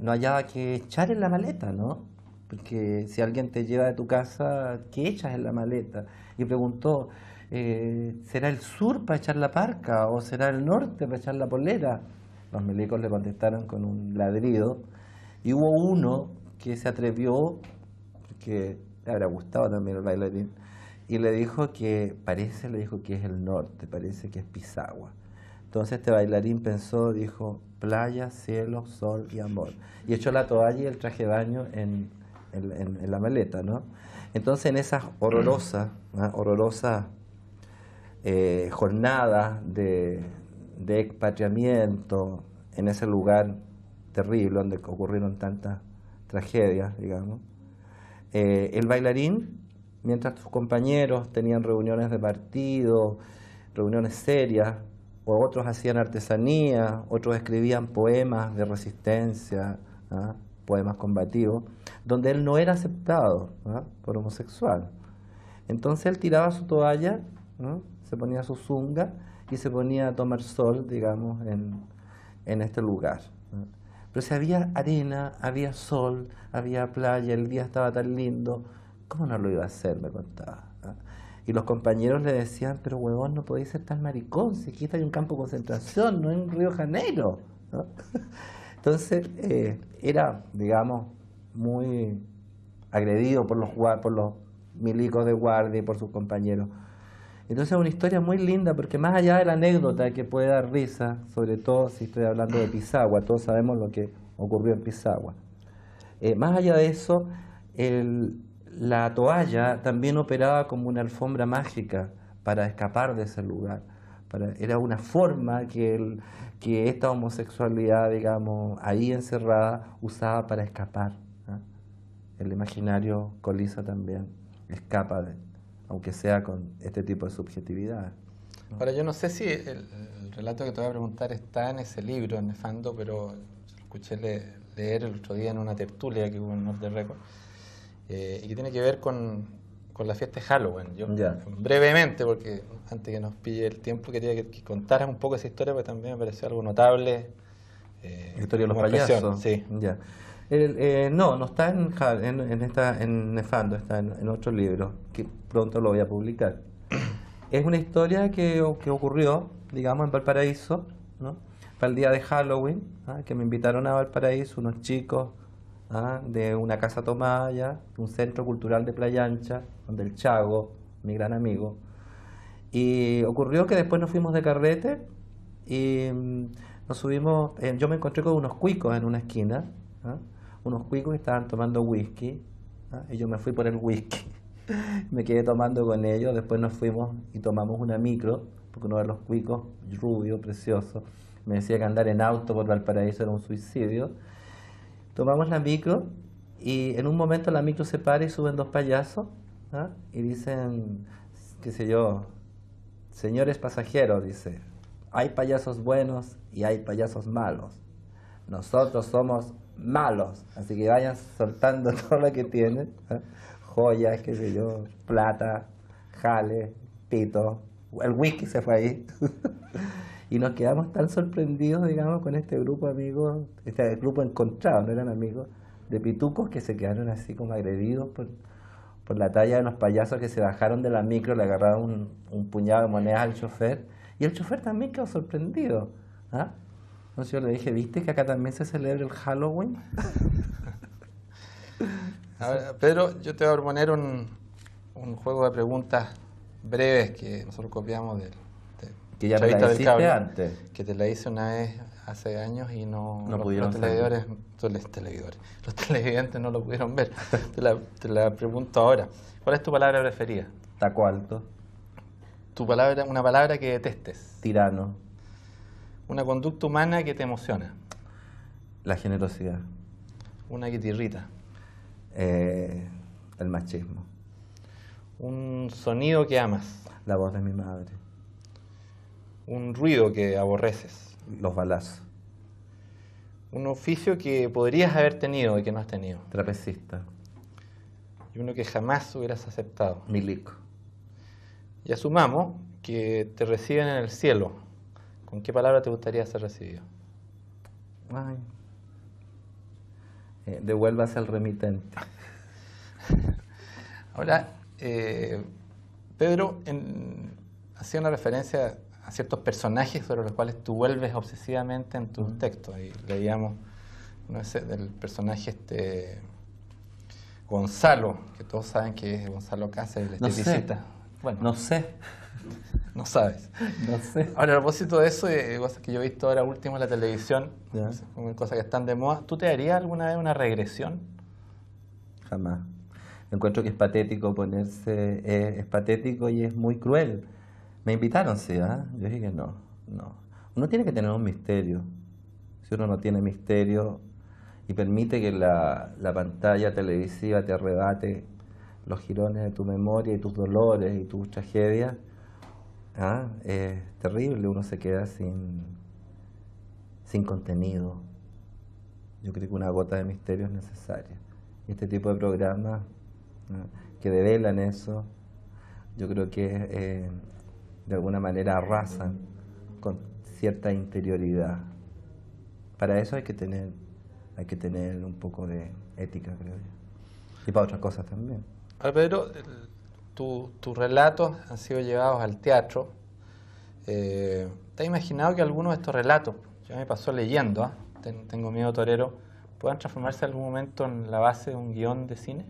no hallaba que echar en la maleta, ¿no? Porque si alguien te lleva de tu casa, ¿qué echas en la maleta? Y preguntó, eh, ¿será el sur para echar la parca o será el norte para echar la polera? Los milicos le contestaron con un ladrido. Y hubo uno que se atrevió, que le habrá gustado también el bailarín, y le dijo que, parece, le dijo que es el norte, parece que es Pisagua. Entonces este bailarín pensó, dijo, playa, cielo, sol y amor. Y echó la toalla y el traje de baño en, la maleta, ¿no? Entonces en esa horrorosa horrorosa horrorosas eh, de, de expatriamiento en ese lugar terrible donde ocurrieron tantas tragedias, digamos. Eh, el bailarín, mientras sus compañeros tenían reuniones de partido, reuniones serias, o otros hacían artesanía, otros escribían poemas de resistencia, ¿ah? poemas combativos, donde él no era aceptado ¿ah? por homosexual. Entonces él tiraba su toalla, se ponía su zunga y se ponía a tomar sol, digamos, en, este lugar. Pero si había arena, había sol, había playa, el día estaba tan lindo, ¿cómo no lo iba a hacer? Me contaba. Y los compañeros le decían, pero huevón, no podéis ser tan maricón, si aquí está en un campo de concentración, no en Río Janeiro. Entonces, eh, era, digamos, muy agredido por los, por los milicos de guardia y por sus compañeros. Entonces es una historia muy linda porque más allá de la anécdota que puede dar risa, sobre todo si estoy hablando de Pisagua, todos sabemos lo que ocurrió en Pisagua. Eh, más allá de eso, la toalla también operaba como una alfombra mágica para escapar de ese lugar. era una forma que, esta homosexualidad, digamos, ahí encerrada, usaba para escapar. El imaginario coliza también escapa de aunque sea con este tipo de subjetividad. Ahora, yo no sé si el, relato que te voy a preguntar está en ese libro, en Nefando, pero lo escuché leer el otro día en una tertulia que hubo en Norte Record, eh, y que tiene que ver con, con la fiesta de Halloween. Yo, brevemente, porque antes que nos pille el tiempo, quería que, que contaras un poco esa historia, porque también me pareció algo notable. Eh, historia de los payasos. Sí. ya. Eh, no, no está en, en, esta, Nefando, está en, otro libro, que pronto lo voy a publicar. Es una historia que, ocurrió, digamos, en Valparaíso, ¿no? para el día de Halloween, ¿ah? que me invitaron a Valparaíso unos chicos ¿ah? de una casa tomada un centro cultural de Playa Ancha, donde el Chago, mi gran amigo. Y ocurrió que después nos fuimos de carrete y mm, nos subimos, eh, yo me encontré con unos cuicos en una esquina. ¿ah? unos cuicos estaban tomando whisky ¿ah? y yo me fui por el whisky. me quedé tomando con ellos, después nos fuimos y tomamos una micro, porque uno de los cuicos, rubio, precioso, me decía que andar en auto por Valparaíso era un suicidio. Tomamos la micro y en un momento la micro se para y suben dos payasos ¿ah? y dicen, qué sé yo, señores pasajeros, dice, hay payasos buenos y hay payasos malos. Nosotros somos malos. Así que vayan soltando todo lo que tienen. ¿eh? Joyas, qué sé yo, plata, jale, pito. El whisky se fue ahí. y nos quedamos tan sorprendidos, digamos, con este grupo de amigos, este grupo encontrado, no eran amigos, de pitucos que se quedaron así como agredidos por, la talla de los payasos que se bajaron de la micro, le agarraron un, puñado de monedas al chofer. Y el chofer también quedó sorprendido. ¿ah? sé, yo le dije, ¿viste que acá también se celebra el Halloween? Pero Pedro, yo te voy a proponer un, juego de preguntas breves que nosotros copiamos del que ya te la antes. Que te la hice una vez hace años y no, no los, pudieron los televidores, los televidores, los televidentes no lo pudieron ver. te, la, te, la, pregunto ahora. ¿Cuál es tu palabra preferida? Taco alto. Tu palabra, una palabra que detestes. Tirano. Una conducta humana que te emociona. La generosidad. Una que te irrita. Eh, el machismo. Un sonido que amas. La voz de mi madre. Un ruido que aborreces. Los balazos. Un oficio que podrías haber tenido y que no has tenido. Trapecista. Y uno que jamás hubieras aceptado. Milico. Y asumamos que te reciben en el cielo ¿En qué palabra te gustaría ser recibido? Eh, devuélvase al remitente. Ahora, eh, Pedro hacía una referencia a ciertos personajes sobre los cuales tú vuelves obsesivamente en tus textos. Ahí leíamos uno del personaje este Gonzalo, que todos saben que es Gonzalo Cáceres, el no Bueno. No sé. no sabes. No sé. Ahora, a propósito de eso, eh, cosas que yo he visto ahora último en la televisión, una cosas que están de moda, ¿tú te harías alguna vez una regresión? Jamás. Encuentro que es patético ponerse, eh, es patético y es muy cruel. Me invitaron, sí, ¿ah? Yo dije que no, no. Uno tiene que tener un misterio. Si uno no tiene misterio y permite que la, la pantalla televisiva te arrebate los girones de tu memoria y tus dolores y tus tragedias, ¿Ah? Es terrible, uno se queda sin, sin contenido. Yo creo que una gota de misterio es necesaria. este tipo de programas que develan eso, yo creo que eh, de alguna manera arrasan con cierta interioridad. Para eso hay que tener, hay que tener un poco de ética, creo yo. Y para otras cosas también. Ah, Pedro, tus relatos han sido llevados al teatro. Eh, ¿Te has imaginado que algunos de estos relatos, ya me pasó leyendo, ¿ah? tengo miedo torero, puedan transformarse en algún momento en la base de un guión de cine?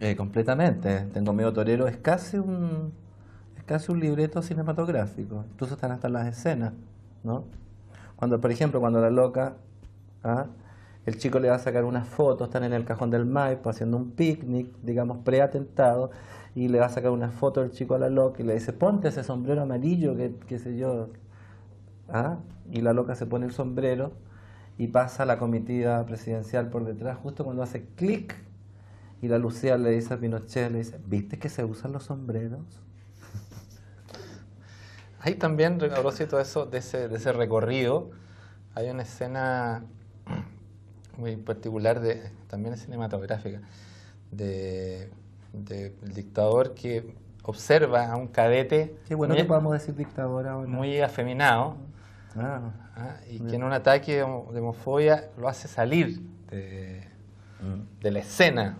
Eh, completamente. Tengo miedo torero es casi un es casi un libreto cinematográfico. Incluso están hasta las escenas, ¿no? Cuando, por ejemplo, cuando la loca, ¿ah? el chico le va a sacar unas fotos, están en el cajón del Maipo haciendo un picnic, digamos, preatentado, y le va a sacar una foto al chico a la loca y le dice, ponte ese sombrero amarillo, que qué sé yo. ¿ah? Y la loca se pone el sombrero y pasa la comitiva presidencial por detrás, justo cuando hace clic y la Lucía le dice a Pinochet, le dice, ¿viste que se usan los sombreros? ahí también, a cierto eso, de ese, de ese recorrido, hay una escena muy particular, de, también cinematográfica, de del dictador que observa a un cadete. muy, afeminado. Ah, ¿ah? y que en un ataque de homofobia lo hace salir de, mm. la escena.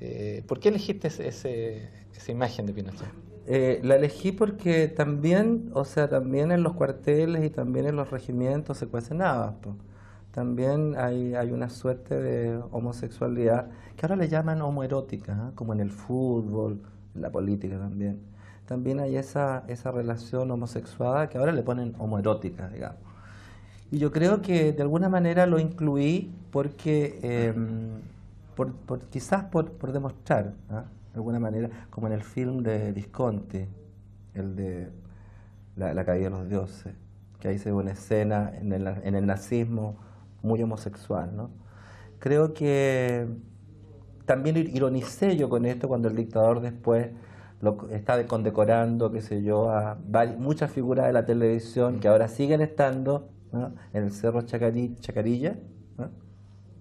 Eh, ¿Por qué elegiste ese, esa imagen de Pinochet? Eh, la elegí porque también, o sea, también en los cuarteles y también en los regimientos se cuecen también hay, una suerte de homosexualidad que ahora le llaman homoerótica, ¿ah? como en el fútbol, en la política también. También hay esa, esa relación homosexual que ahora le ponen homoerótica, digamos. Y yo creo que de alguna manera lo incluí porque, em, por, quizás por, demostrar, ¿ah? de alguna manera, como en el film de Visconti, el de la, la caída de los dioses, que ahí se ve una escena en el, en el nazismo muy homosexual. ¿no? Creo que también ironicé yo con esto cuando el dictador después lo, está condecorando, qué sé yo, a muchas figuras de la televisión que ahora siguen estando en el Cerro Chacarilla, Chacarilla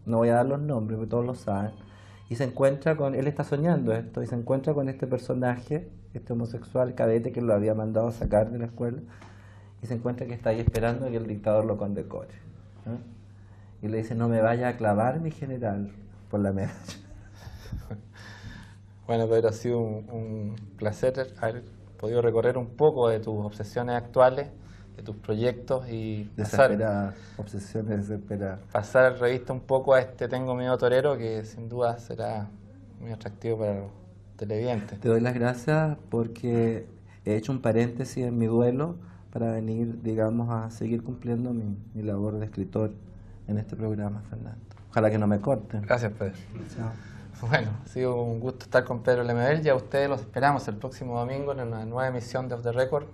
¿no? voy a dar los nombres, porque todos lo saben, y se encuentra con, él está soñando esto, y se encuentra con este personaje, este homosexual cadete que lo había mandado a sacar de la escuela, y se encuentra que está ahí esperando que el dictador lo condecore y le dice, no me vaya a clavar mi general por la medalla. Bueno, Pedro, ha sido un, placer haber podido recorrer un poco de tus obsesiones actuales, de tus proyectos y pasar, obsesiones desesperadas. pasar revista un poco a este Tengo Miedo Torero que sin duda será muy atractivo para los televidentes. Te doy las gracias porque he hecho un paréntesis en mi duelo para venir, digamos, a seguir cumpliendo mi labor de escritor en este programa, Fernando. Ojalá que no me corten. Gracias, Pedro. Bueno, ha sido un gusto estar con Pedro Lemebel. Ya ustedes los esperamos el próximo domingo en una nueva emisión de Off the Record.